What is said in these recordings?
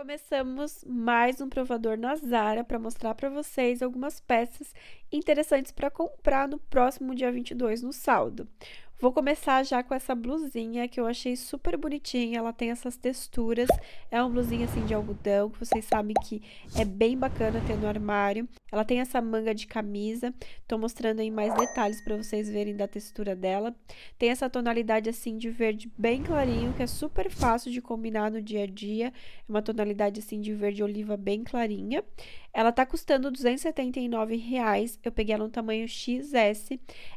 Começamos mais um provador na Zara para mostrar para vocês algumas peças interessantes para comprar no próximo dia 22 no saldo. Vou começar já com essa blusinha que eu achei super bonitinha. Ela tem essas texturas. É uma blusinha assim de algodão, que vocês sabem que é bem bacana ter no armário. Ela tem essa manga de camisa. Tô mostrando aí mais detalhes para vocês verem da textura dela. Tem essa tonalidade assim de verde bem clarinho, que é super fácil de combinar no dia a dia. É uma tonalidade assim de verde oliva bem clarinha. Ela tá custando R$ 279. Reais. Eu peguei ela no tamanho XS.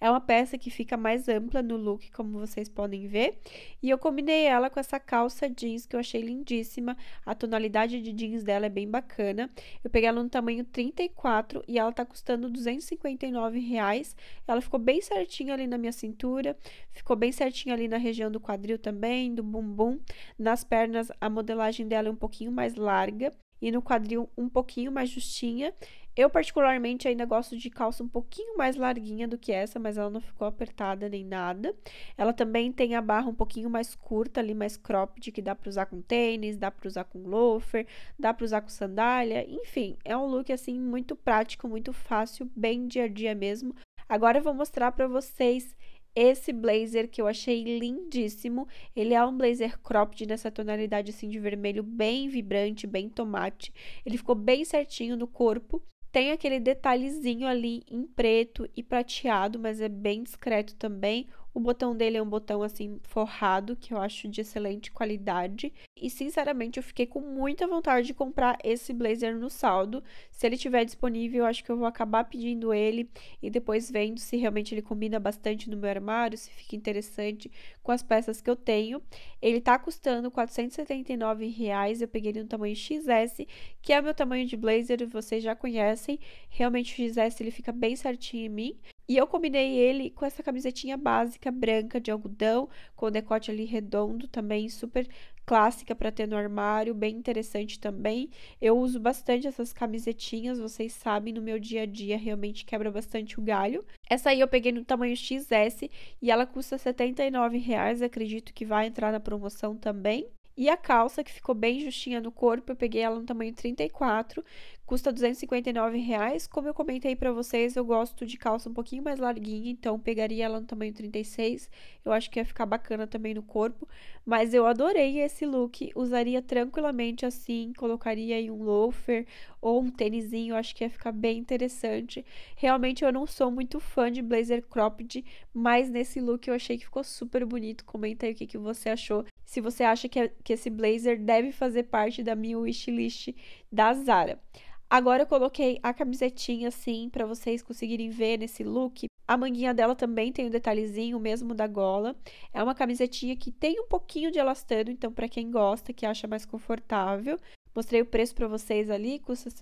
É uma peça que fica mais ampla no look, como vocês podem ver. E eu combinei ela com essa calça jeans que eu achei lindíssima. A tonalidade de jeans dela é bem bacana. Eu peguei ela no tamanho 34 e ela tá custando R$ 259. Reais. Ela ficou bem certinha ali na minha cintura, ficou bem certinha ali na região do quadril também, do bumbum. Nas pernas a modelagem dela é um pouquinho mais larga e no quadril um pouquinho mais justinha. Eu, particularmente, ainda gosto de calça um pouquinho mais larguinha do que essa, mas ela não ficou apertada nem nada. Ela também tem a barra um pouquinho mais curta ali, mais cropped, que dá para usar com tênis, dá para usar com loafer, dá para usar com sandália. Enfim, é um look, assim, muito prático, muito fácil, bem dia a dia mesmo. Agora eu vou mostrar para vocês esse blazer que eu achei lindíssimo. Ele é um blazer cropped nessa tonalidade assim de vermelho bem vibrante, bem tomate. Ele ficou bem certinho no corpo. Tem aquele detalhezinho ali em preto e prateado, mas é bem discreto também. O botão dele é um botão assim forrado, que eu acho de excelente qualidade. E sinceramente, eu fiquei com muita vontade de comprar esse blazer no saldo. Se ele tiver disponível, eu acho que eu vou acabar pedindo ele e depois vendo se realmente ele combina bastante no meu armário, se fica interessante com as peças que eu tenho. Ele tá custando R$ 479, reais. eu peguei ele no tamanho XS, que é o meu tamanho de blazer, vocês já conhecem. Realmente o XS ele fica bem certinho em mim. E eu combinei ele com essa camisetinha básica branca de algodão, com decote ali redondo também, super clássica para ter no armário, bem interessante também. Eu uso bastante essas camisetinhas, vocês sabem, no meu dia a dia realmente quebra bastante o galho. Essa aí eu peguei no tamanho XS e ela custa R$ reais acredito que vai entrar na promoção também. E a calça, que ficou bem justinha no corpo, eu peguei ela no tamanho 34, custa 259 reais. Como eu comentei para vocês, eu gosto de calça um pouquinho mais larguinha, então pegaria ela no tamanho 36. Eu acho que ia ficar bacana também no corpo, mas eu adorei esse look, usaria tranquilamente assim, colocaria aí um loafer ou um tênisinho, acho que ia ficar bem interessante. Realmente eu não sou muito fã de blazer cropped, mas nesse look eu achei que ficou super bonito. Comenta aí o que, que você achou se você acha que, é, que esse blazer deve fazer parte da minha wishlist da Zara. Agora eu coloquei a camisetinha assim para vocês conseguirem ver nesse look. A manguinha dela também tem um detalhezinho mesmo da gola. É uma camisetinha que tem um pouquinho de elastano, então para quem gosta, que acha mais confortável. Mostrei o preço para vocês ali, custa R$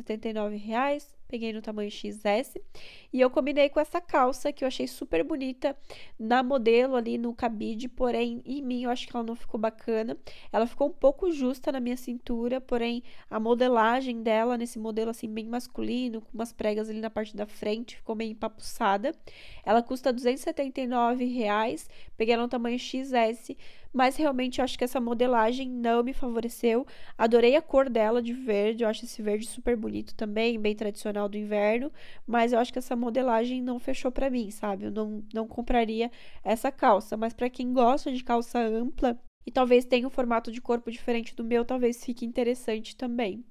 peguei no tamanho XS. E eu combinei com essa calça que eu achei super bonita na modelo ali no cabide, porém em mim eu acho que ela não ficou bacana. Ela ficou um pouco justa na minha cintura, porém a modelagem dela nesse modelo assim bem masculino, com umas pregas ali na parte da frente, ficou meio empapuçada. Ela custa R$ reais, peguei ela no tamanho XS, mas realmente eu acho que essa modelagem não me favoreceu. Adorei a cor dela de verde, eu acho esse verde super bonito também, bem tradicional do inverno, mas eu acho que essa modelagem não fechou para mim, sabe? Eu não, não compraria essa calça, mas para quem gosta de calça ampla e talvez tenha um formato de corpo diferente do meu, talvez fique interessante também.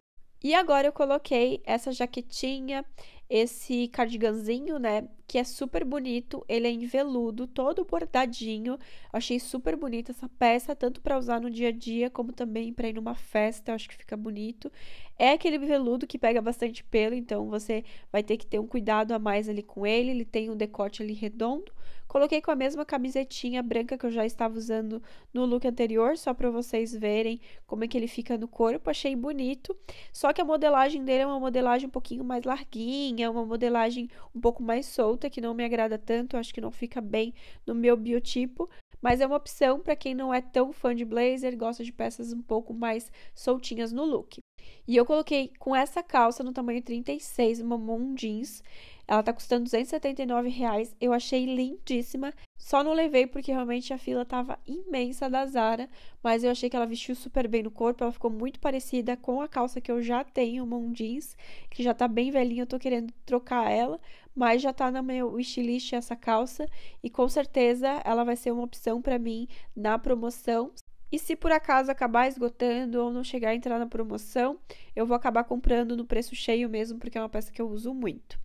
E agora eu coloquei essa jaquetinha esse cardiganzinho, né? Que é super bonito, ele é em veludo, todo bordadinho. Eu achei super bonita essa peça, tanto para usar no dia a dia, como também para ir numa festa, eu acho que fica bonito. É aquele veludo que pega bastante pelo, então você vai ter que ter um cuidado a mais ali com ele. Ele tem um decote ali redondo Coloquei com a mesma camisetinha branca que eu já estava usando no look anterior, só para vocês verem como é que ele fica no corpo. Achei bonito, só que a modelagem dele é uma modelagem um pouquinho mais larguinha, uma modelagem um pouco mais solta, que não me agrada tanto, acho que não fica bem no meu biotipo, mas é uma opção para quem não é tão fã de blazer, gosta de peças um pouco mais soltinhas no look. E eu coloquei com essa calça no tamanho 36, uma mom jeans, ela tá custando 279 reais. Eu achei lindíssima. Só não levei porque realmente a fila tava imensa da Zara, mas eu achei que ela vestiu super bem no corpo, ela ficou muito parecida com a calça que eu já tenho, uma jeans, que já tá bem velhinha, eu tô querendo trocar ela, mas já tá na meu wishlist essa calça e com certeza ela vai ser uma opção para mim na promoção. E se por acaso acabar esgotando ou não chegar a entrar na promoção, eu vou acabar comprando no preço cheio mesmo, porque é uma peça que eu uso muito.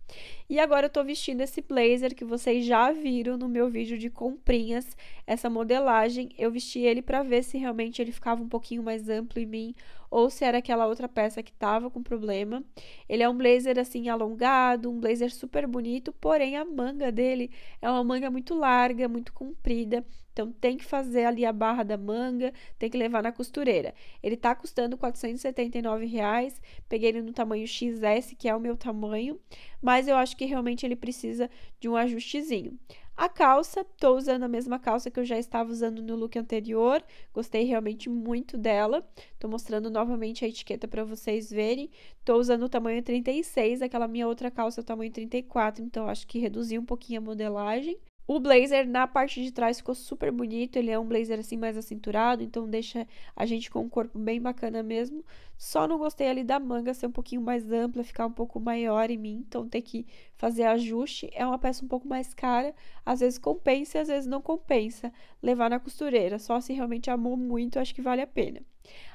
E agora eu tô vestindo esse blazer que vocês já viram no meu vídeo de comprinhas, essa modelagem. Eu vesti ele para ver se realmente ele ficava um pouquinho mais amplo em mim ou se era aquela outra peça que tava com problema. Ele é um blazer assim alongado, um blazer super bonito, porém a manga dele é uma manga muito larga, muito comprida. Então tem que fazer ali a barra da manga, tem que levar na costureira. Ele tá custando R$ reais. Peguei ele no tamanho XS, que é o meu tamanho, mas eu acho que realmente ele precisa de um ajustezinho. A calça, tô usando a mesma calça que eu já estava usando no look anterior, gostei realmente muito dela. Tô mostrando novamente a etiqueta para vocês verem. Tô usando o tamanho 36, aquela minha outra calça é o tamanho 34, então acho que reduzi um pouquinho a modelagem. O blazer na parte de trás ficou super bonito, ele é um blazer assim mais acinturado, então deixa a gente com um corpo bem bacana mesmo. Só não gostei ali da manga ser um pouquinho mais ampla, ficar um pouco maior em mim, então ter que fazer ajuste. É uma peça um pouco mais cara, às vezes compensa e às vezes não compensa levar na costureira, só se realmente amou muito, acho que vale a pena.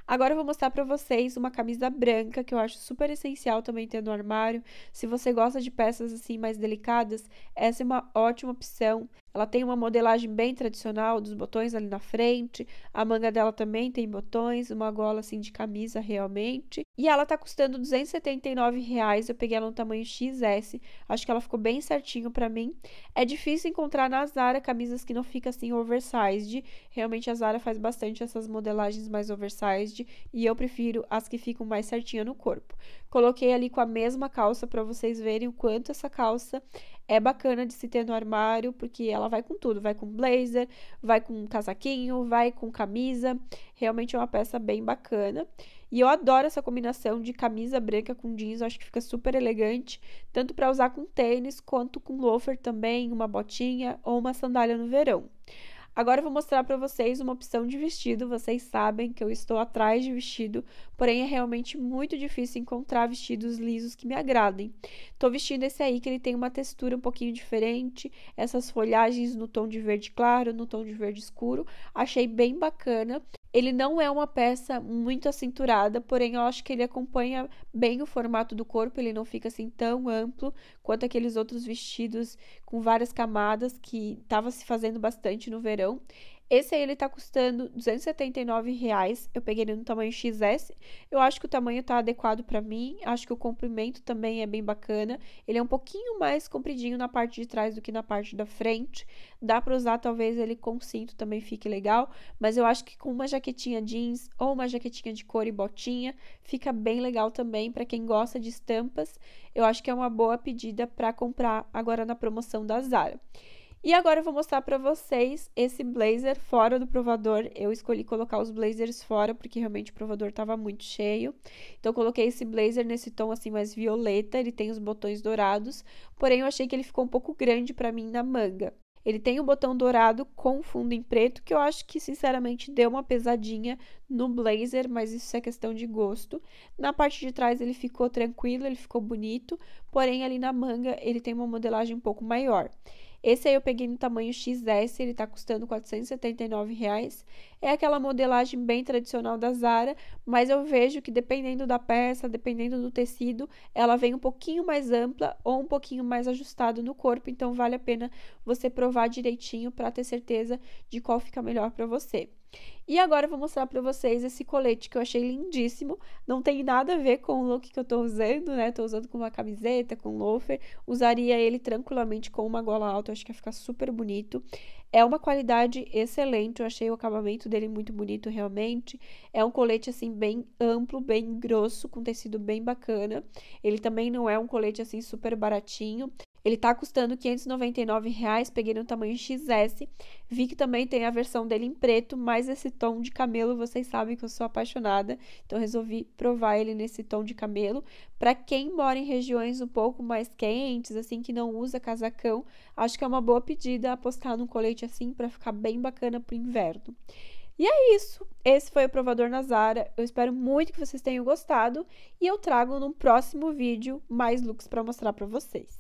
Agora eu vou mostrar para vocês uma camisa branca que eu acho super essencial também ter no armário. Se você gosta de peças assim mais delicadas, essa é uma ótima opção. Ela tem uma modelagem bem tradicional dos botões ali na frente. A manga dela também tem botões, uma gola assim de camisa realmente. E ela tá custando 279 reais. Eu peguei ela no tamanho XS. Acho que ela ficou bem certinho para mim. É difícil encontrar na Zara camisas que não fica assim oversized. Realmente a Zara faz bastante essas modelagens mais oversized e eu prefiro as que ficam mais certinha no corpo. Coloquei ali com a mesma calça para vocês verem o quanto essa calça é bacana de se ter no armário, porque ela vai com tudo, vai com blazer, vai com casaquinho, vai com camisa. Realmente é uma peça bem bacana. E eu adoro essa combinação de camisa branca com jeans, eu acho que fica super elegante, tanto para usar com tênis quanto com loafer também, uma botinha ou uma sandália no verão. Agora eu vou mostrar para vocês uma opção de vestido. Vocês sabem que eu estou atrás de vestido, porém é realmente muito difícil encontrar vestidos lisos que me agradem. Estou vestindo esse aí que ele tem uma textura um pouquinho diferente, essas folhagens no tom de verde claro, no tom de verde escuro. Achei bem bacana ele não é uma peça muito acinturada, porém eu acho que ele acompanha bem o formato do corpo, ele não fica assim tão amplo quanto aqueles outros vestidos com várias camadas que estava se fazendo bastante no verão. Esse aí ele tá custando 279 reais. Eu peguei ele no tamanho XS. Eu acho que o tamanho tá adequado para mim. Acho que o comprimento também é bem bacana. Ele é um pouquinho mais compridinho na parte de trás do que na parte da frente. Dá para usar talvez ele com cinto também fique legal, mas eu acho que com uma jaquetinha jeans ou uma jaquetinha de cor e botinha fica bem legal também para quem gosta de estampas. Eu acho que é uma boa pedida para comprar agora na promoção da Zara. E agora eu vou mostrar para vocês esse blazer fora do provador. Eu escolhi colocar os blazers fora porque realmente o provador estava muito cheio. Então eu coloquei esse blazer nesse tom assim mais violeta, ele tem os botões dourados, porém eu achei que ele ficou um pouco grande para mim na manga. Ele tem o um botão dourado com fundo em preto, que eu acho que sinceramente deu uma pesadinha no blazer, mas isso é questão de gosto. Na parte de trás ele ficou tranquilo, ele ficou bonito, porém ali na manga ele tem uma modelagem um pouco maior. Esse aí eu peguei no tamanho XS, ele tá custando R$ 479. Reais. É aquela modelagem bem tradicional da Zara, mas eu vejo que dependendo da peça, dependendo do tecido, ela vem um pouquinho mais ampla ou um pouquinho mais ajustada no corpo, então vale a pena você provar direitinho para ter certeza de qual fica melhor para você. E agora eu vou mostrar para vocês esse colete que eu achei lindíssimo. Não tem nada a ver com o look que eu estou usando, né? Estou usando com uma camiseta, com loafer. Usaria ele tranquilamente com uma gola alta, acho que ia ficar super bonito. É uma qualidade excelente, eu achei o acabamento dele muito bonito realmente. É um colete assim bem amplo, bem grosso, com tecido bem bacana. Ele também não é um colete assim super baratinho. Ele está custando R$ 599, reais, peguei no tamanho XS. Vi que também tem a versão dele em preto, mas esse tom de camelo, vocês sabem que eu sou apaixonada, então resolvi provar ele nesse tom de camelo. Para quem mora em regiões um pouco mais quentes, assim que não usa casacão, acho que é uma boa pedida apostar num colete assim para ficar bem bacana pro inverno. E é isso. Esse foi o provador na Zara. Eu espero muito que vocês tenham gostado e eu trago num próximo vídeo mais looks para mostrar para vocês.